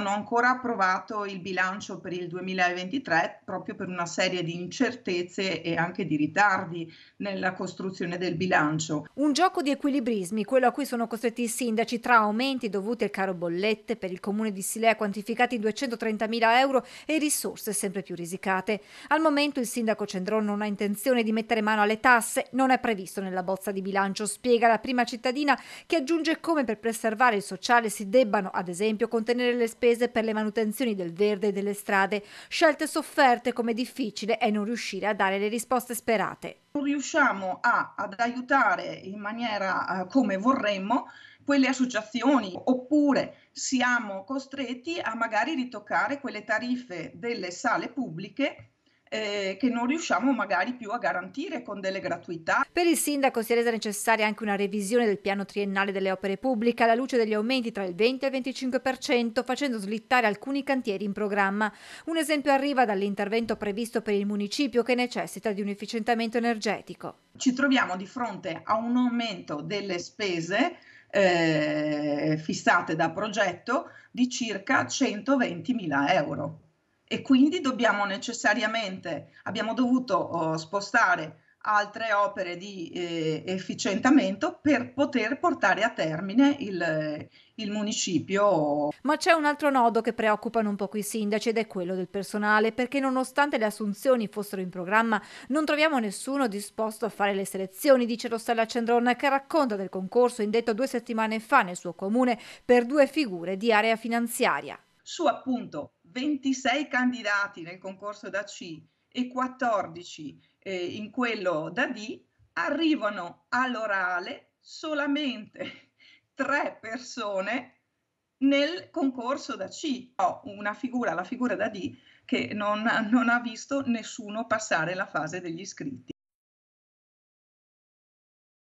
non ho ancora approvato il bilancio per il 2023 proprio per una serie di incertezze e anche di ritardi nella costruzione del bilancio. Un gioco di equilibrismi, quello a cui sono costretti i sindaci tra aumenti dovuti al caro bollette per il comune di Silea quantificati in 230.000 euro e risorse sempre più risicate. Al momento il sindaco Cendron non ha intenzione di mettere mano alle tasse, non è previsto nella bozza di bilancio, spiega la prima cittadina che aggiunge come per preservare il sociale si debbano ad esempio contenere le spese spese per le manutenzioni del verde e delle strade, scelte sofferte come difficile è non riuscire a dare le risposte sperate. Non riusciamo a, ad aiutare in maniera uh, come vorremmo quelle associazioni oppure siamo costretti a magari ritoccare quelle tariffe delle sale pubbliche eh, che non riusciamo magari più a garantire con delle gratuità. Per il sindaco si è resa necessaria anche una revisione del piano triennale delle opere pubbliche alla luce degli aumenti tra il 20 e il 25%, facendo slittare alcuni cantieri in programma. Un esempio arriva dall'intervento previsto per il municipio che necessita di un efficientamento energetico. Ci troviamo di fronte a un aumento delle spese eh, fissate da progetto di circa 120 mila euro e quindi dobbiamo necessariamente, abbiamo dovuto oh, spostare altre opere di eh, efficientamento per poter portare a termine il, il, municipio. Ma c'è un altro nodo che preoccupano un po' i sindaci ed è quello del personale, perché nonostante le assunzioni fossero in programma, non troviamo nessuno disposto a fare le selezioni, dice Rossella Cendron, che racconta del concorso indetto due settimane fa nel suo comune per due figure di area finanziaria. Su appunto 26 candidati nel concorso da C e 14 eh, in quello da D, arrivano all'orale solamente tre persone nel concorso da C. Ho una figura, la figura da D, che non, non ha visto nessuno passare la fase degli iscritti.